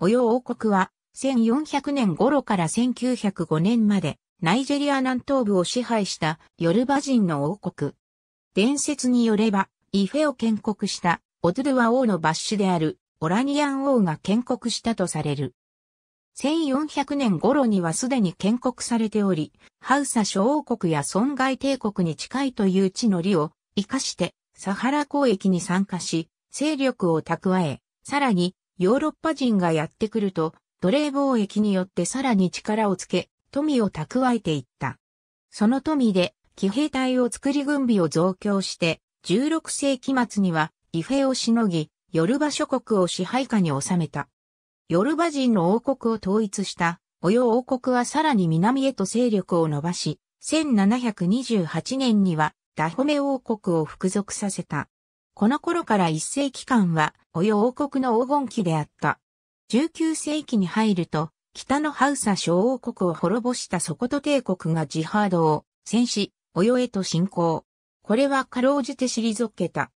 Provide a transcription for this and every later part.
オヨ王国は、1400年頃から1905年まで、ナイジェリア南東部を支配したヨルバ人の王国。伝説によれば、イフェを建国したオドゥルワ王の抜子であるオラニアン王が建国したとされる。1400年頃にはすでに建国されており、ハウサ諸王国や損害帝国に近いという地の利を活かしてサハラ交易に参加し、勢力を蓄え、さらにヨーロッパ人がやってくると、奴隷貿易によってさらに力をつけ、富を蓄えていった。その富で、騎兵隊を作り軍備を増強して、16世紀末には、イフェをしのぎ、ヨルバ諸国を支配下に収めた。ヨルバ人の王国を統一した、およ王国はさらに南へと勢力を伸ばし、1728年にはダホメ王国を服属させた。この頃から一世紀間は、およ王国の黄金期であった。19世紀に入ると、北のハウサ小王国を滅ぼしたソコト帝国がジハードを戦死、およへと侵攻。これはかろうじて退けた。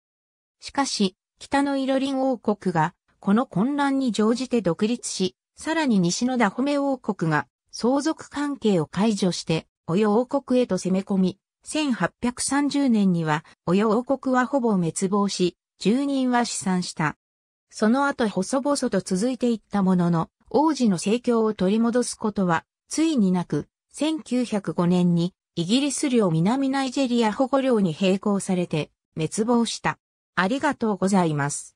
しかし、北のイロリン王国が、この混乱に乗じて独立し、さらに西のダホメ王国が、相続関係を解除して、およ王国へと攻め込み、1830年には、おヨ王国はほぼ滅亡し、住人は死産した。その後細々と続いていったものの、王子の政教を取り戻すことは、ついになく、1905年に、イギリス領南ナイジェリア保護領に並行されて、滅亡した。ありがとうございます。